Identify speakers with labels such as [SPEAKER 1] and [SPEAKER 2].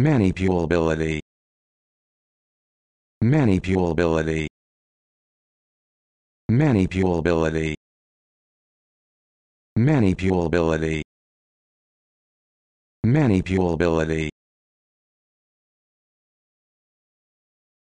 [SPEAKER 1] manipulability manipulability manipulability manipulability manipulability